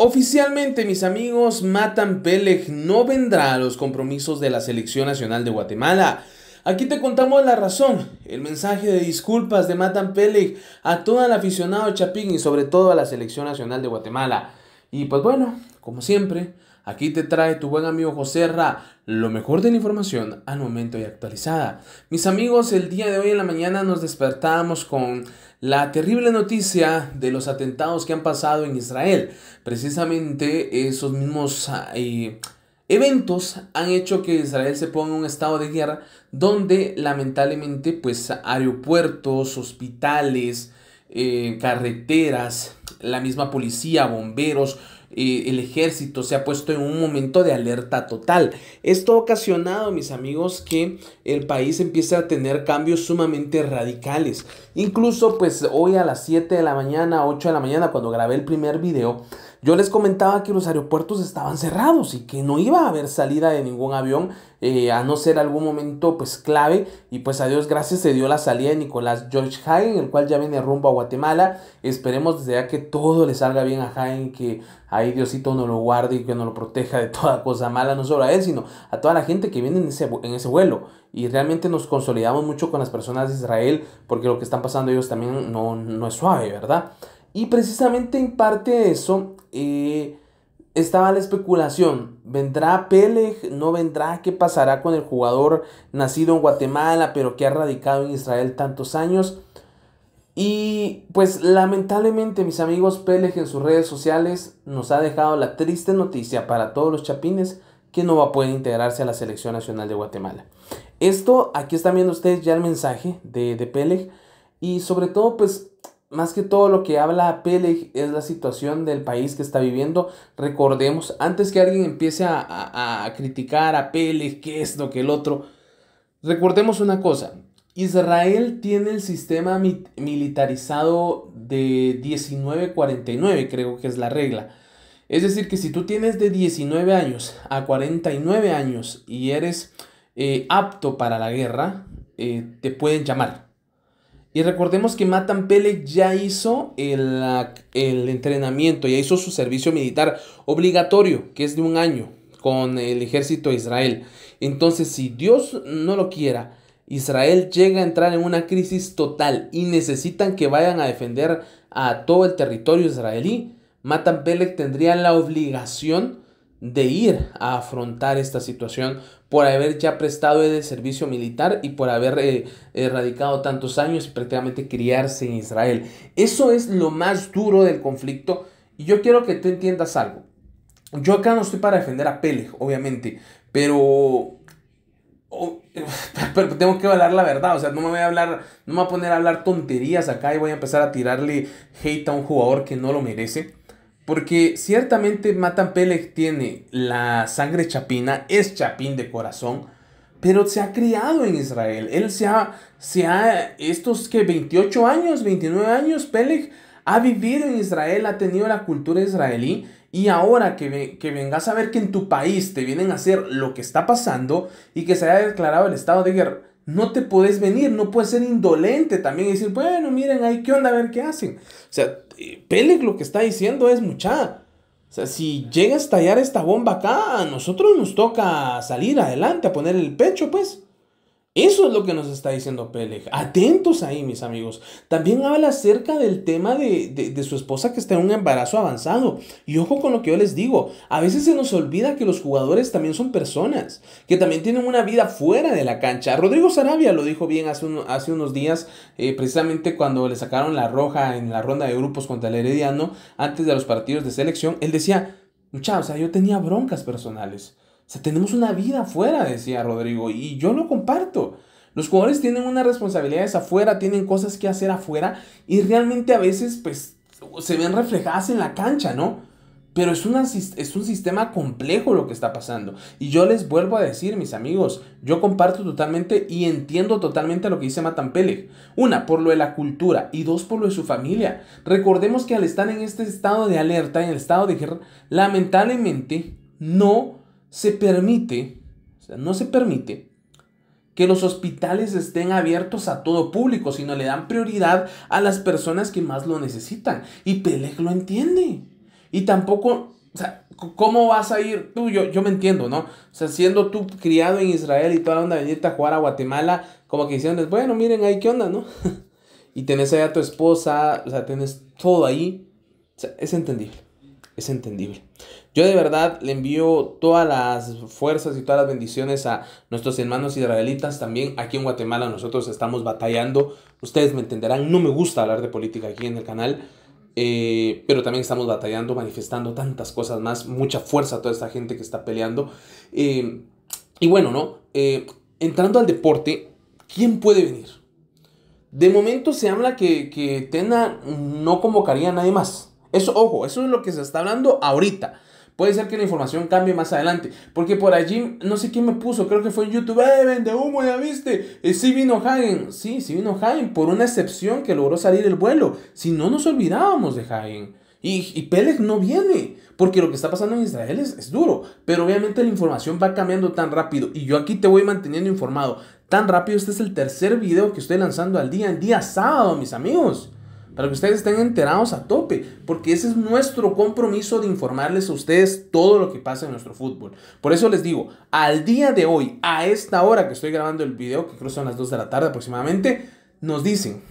Oficialmente, mis amigos, Matan Peleg no vendrá a los compromisos de la Selección Nacional de Guatemala. Aquí te contamos la razón, el mensaje de disculpas de Matan Peleg a todo el aficionado Chapín y sobre todo a la Selección Nacional de Guatemala. Y pues bueno, como siempre, Aquí te trae tu buen amigo José Ra lo mejor de la información al momento y actualizada. Mis amigos, el día de hoy en la mañana nos despertamos con la terrible noticia de los atentados que han pasado en Israel. Precisamente esos mismos eh, eventos han hecho que Israel se ponga en un estado de guerra donde lamentablemente pues aeropuertos, hospitales, eh, carreteras, la misma policía, bomberos, el ejército se ha puesto en un momento de alerta total. Esto ha ocasionado, mis amigos, que el país empiece a tener cambios sumamente radicales. Incluso, pues hoy a las 7 de la mañana, 8 de la mañana, cuando grabé el primer video, yo les comentaba que los aeropuertos estaban cerrados y que no iba a haber salida de ningún avión, eh, a no ser algún momento pues clave. Y pues a Dios gracias se dio la salida de Nicolás George Hagen, el cual ya viene rumbo a Guatemala. Esperemos desde ya que todo le salga bien a Hagen, que ahí Diosito nos lo guarde y que nos lo proteja de toda cosa mala, no solo a él, sino a toda la gente que viene en ese, vuelo. Y realmente nos consolidamos mucho con las personas de Israel, porque lo que están pasando ellos también no, no es suave, ¿verdad? Y precisamente en parte de eso eh, estaba la especulación. ¿Vendrá Peleg? ¿No vendrá? pelej no vendrá qué pasará con el jugador nacido en Guatemala pero que ha radicado en Israel tantos años? Y pues lamentablemente mis amigos Peleg en sus redes sociales nos ha dejado la triste noticia para todos los chapines que no va a poder integrarse a la selección nacional de Guatemala. Esto, aquí están viendo ustedes ya el mensaje de, de y sobre todo pues más que todo lo que habla Peleg es la situación del país que está viviendo. Recordemos, antes que alguien empiece a, criticar a Peleg, que lo que el otro, recordemos una cosa. Israel tiene el sistema militarizado de 1949, creo que es la regla. Es decir, que si tú tienes de 19 años a 49 años y eres eh, apto para la guerra, eh, te pueden llamar. Y recordemos que Matan Pele ya hizo el, entrenamiento, ya hizo su servicio militar obligatorio, que es de un año, con el ejército de Israel. Entonces, si Dios no lo quiera, Israel llega a entrar en una crisis total y necesitan que vayan a defender a todo el territorio israelí, Matan Pele tendría la obligación de ir a afrontar esta situación por haber ya prestado el servicio militar y por haber eh, erradicado tantos años y prácticamente criarse en Israel. Eso es lo más duro del conflicto y yo quiero que tú entiendas algo. Yo acá no estoy para defender a Pele obviamente, pero pero tengo que hablar la verdad, o sea, no me voy a hablar, no me voy a poner a hablar tonterías acá y voy a empezar a tirarle hate a un jugador que no lo merece. Porque ciertamente Matan Peleg tiene la sangre chapina, es chapín de corazón, pero se ha criado en Israel. Él se ha, estos que 28 años, 29 años, Peleg ha vivido en Israel, ha tenido la cultura israelí. Y ahora que, que, vengas a ver que en tu país te vienen a hacer lo que está pasando y que se haya declarado el estado de guerra, no te puedes venir, no puedes ser indolente también y decir, bueno, miren ahí qué onda, a ver qué hacen. O sea, eh, Pelec lo que está diciendo es mucha. O sea, si llega a estallar esta bomba acá, a nosotros nos toca salir adelante, a poner el pecho, pues. Eso es lo que nos está diciendo Peleg. Atentos ahí, mis amigos. También habla acerca del tema de, de, su esposa que está en un embarazo avanzado. Y ojo con lo que yo les digo. A veces se nos olvida que los jugadores también son personas, que también tienen una vida fuera de la cancha. Rodrigo Sarabia lo dijo bien hace, unos días, eh, precisamente cuando le sacaron la roja en la ronda de grupos contra el Herediano, antes de los partidos de selección. Él decía, muchachos, yo tenía broncas personales. O sea, tenemos una vida afuera, decía Rodrigo, y yo lo comparto. Los jugadores tienen unas responsabilidades afuera, tienen cosas que hacer afuera y realmente a veces pues se ven reflejadas en la cancha, ¿no? Pero es, una, es un sistema complejo lo que está pasando. Y yo les vuelvo a decir, mis amigos, yo comparto totalmente y entiendo totalmente lo que dice Matan Pele. Una, por lo de la cultura y dos, por lo de su familia. Recordemos que al estar en este estado de alerta, en el estado de guerra, lamentablemente no se permite, o sea, no se permite que los hospitales estén abiertos a todo público, sino le dan prioridad a las personas que más lo necesitan. Y Pelec lo entiende. Y tampoco, o sea, ¿cómo vas a ir tú? Yo, me entiendo, ¿no? O sea, siendo tú criado en Israel y toda la onda venirte a jugar a Guatemala, como que diciendo, bueno, miren ahí qué onda, ¿no? y tenés allá a tu esposa, o sea, tenés todo ahí. O sea, es entendible es entendible. Yo de verdad le envío todas las fuerzas y todas las bendiciones a nuestros hermanos israelitas. También aquí en Guatemala nosotros estamos batallando. Ustedes me entenderán, no me gusta hablar de política aquí en el canal. Eh, pero también estamos batallando, manifestando tantas cosas más, mucha fuerza a toda esta gente que está peleando. Eh, y bueno, ¿no? Eh, entrando al deporte, ¿quién puede venir? De momento se habla que, que Tena no convocaría a nadie más. Eso, ojo, eso es lo que se está hablando ahorita. Puede ser que la información cambie más adelante. Porque por allí, no sé quién me puso, creo que fue en YouTube. ¡Eh, vende humo, ya viste! Y eh, sí vino Hagen. Sí, sí vino Hagen por una excepción que logró salir el vuelo. Si no, nos olvidábamos de Hagen. Y, y no viene, porque lo que está pasando en Israel es, es duro. Pero obviamente la información va cambiando tan rápido. Y yo aquí te voy manteniendo informado tan rápido. Este es el tercer video que estoy lanzando al día, en día sábado, mis amigos para que ustedes estén enterados a tope, porque ese es nuestro compromiso de informarles a ustedes todo lo que pasa en nuestro fútbol. Por eso les digo, al día de hoy, a esta hora que estoy grabando el video, que creo son las 2 de la tarde aproximadamente, nos dicen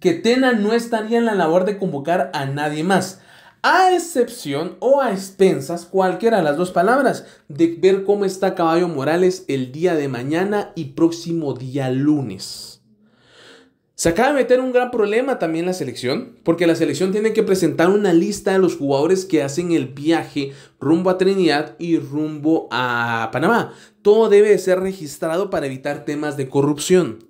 que Tena no estaría en la labor de convocar a nadie más a excepción o a expensas, cualquiera de las dos palabras, de ver cómo está Caballo Morales el día de mañana y próximo día lunes. Se acaba de meter un gran problema también la selección, porque la selección tiene que presentar una lista de los jugadores que hacen el viaje rumbo a Trinidad y rumbo a Panamá. Todo debe ser registrado para evitar temas de corrupción.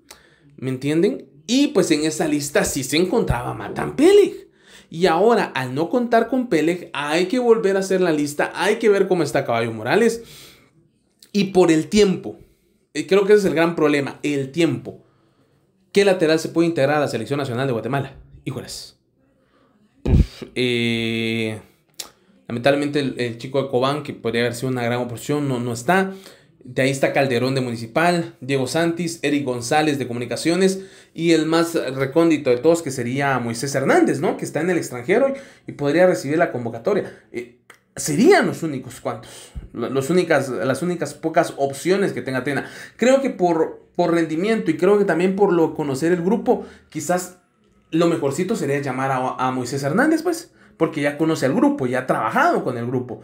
¿Me entienden? Y pues en esa lista sí se encontraba Matan Peleg. Y ahora, al no contar con Peleg, hay que volver a hacer la lista, hay que ver cómo está Caballo Morales. Y por el tiempo, eh, creo que ese es el gran problema, el tiempo ¿Qué lateral se puede integrar a la selección nacional de Guatemala? Híjoles. Eh, lamentablemente el, chico de Cobán, que podría haber sido una gran oposición, no, no está. De ahí está Calderón de Municipal, Diego Santis, Eric González de Comunicaciones y el más recóndito de todos que sería Moisés Hernández, ¿no? Que está en el extranjero y, podría recibir la convocatoria. Eh, serían los únicos cuantos, los únicas, las únicas pocas opciones que tenga Tena. Creo que por, rendimiento y creo que también por lo conocer el grupo, quizás lo mejorcito sería llamar a, Moisés Hernández, pues, porque ya conoce al grupo, ya ha trabajado con el grupo.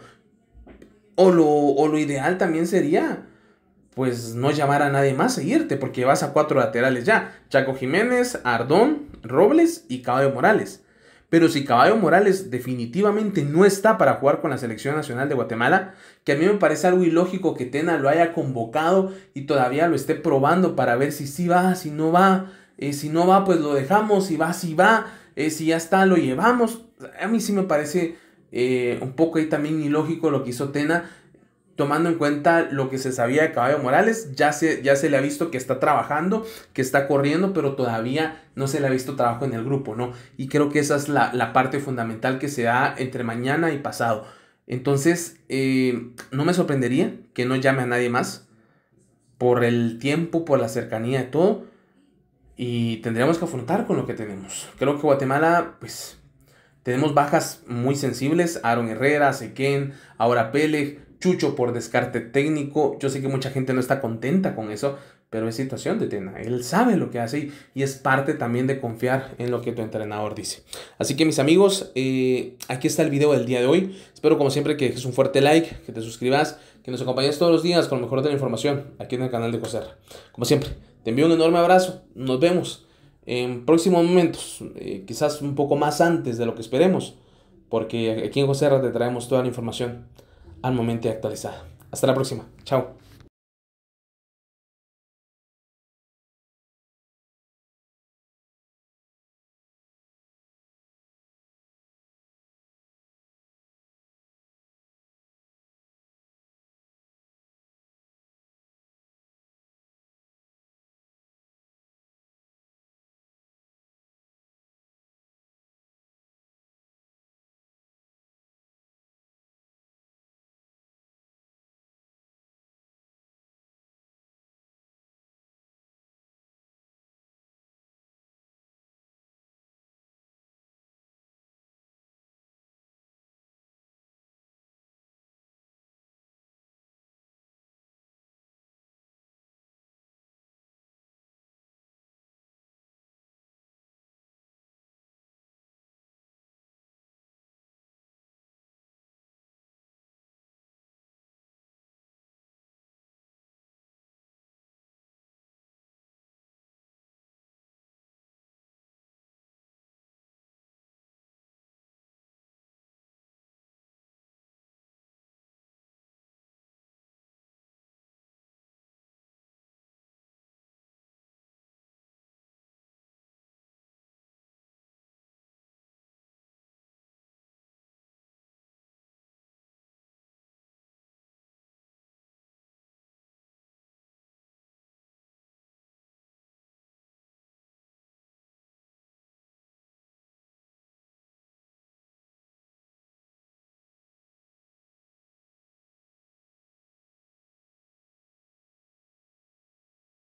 O lo, o lo ideal también sería, pues, no llamar a nadie más seguirte irte, porque vas a cuatro laterales ya. Chaco Jiménez, Ardón, Robles y Caballo Morales. Pero si Caballo Morales definitivamente no está para jugar con la selección nacional de Guatemala, que a mí me parece algo ilógico que Tena lo haya convocado y todavía lo esté probando para ver si sí va, si no va, eh, si no va pues lo dejamos, si va, si va, eh, si ya está lo llevamos. A mí sí me parece eh, un poco ahí también ilógico lo que hizo Tena tomando en cuenta lo que se sabía de Caballo Morales, ya se, ya se le ha visto que está trabajando, que está corriendo, pero todavía no se le ha visto trabajo en el grupo, ¿no? Y creo que esa es la, parte fundamental que se da entre mañana y pasado. Entonces, eh, no me sorprendería que no llame a nadie más por el tiempo, por la cercanía de todo, y tendríamos que afrontar con lo que tenemos. Creo que Guatemala, pues, tenemos bajas muy sensibles, Aaron Herrera, Sequén, ahora Peleg, Chucho por descarte técnico. Yo sé que mucha gente no está contenta con eso, pero es situación de Tena. Él sabe lo que hace y, es parte también de confiar en lo que tu entrenador dice. Así que mis amigos, eh, aquí está el video del día de hoy. Espero como siempre que dejes un fuerte like, que te suscribas, que nos acompañes todos los días con lo mejor de la información aquí en el canal de Coserra. Como siempre, te envío un enorme abrazo. Nos vemos en próximos momentos, eh, quizás un poco más antes de lo que esperemos, porque aquí en Coserra te traemos toda la información al momento de actualizar. Hasta la próxima. Chao.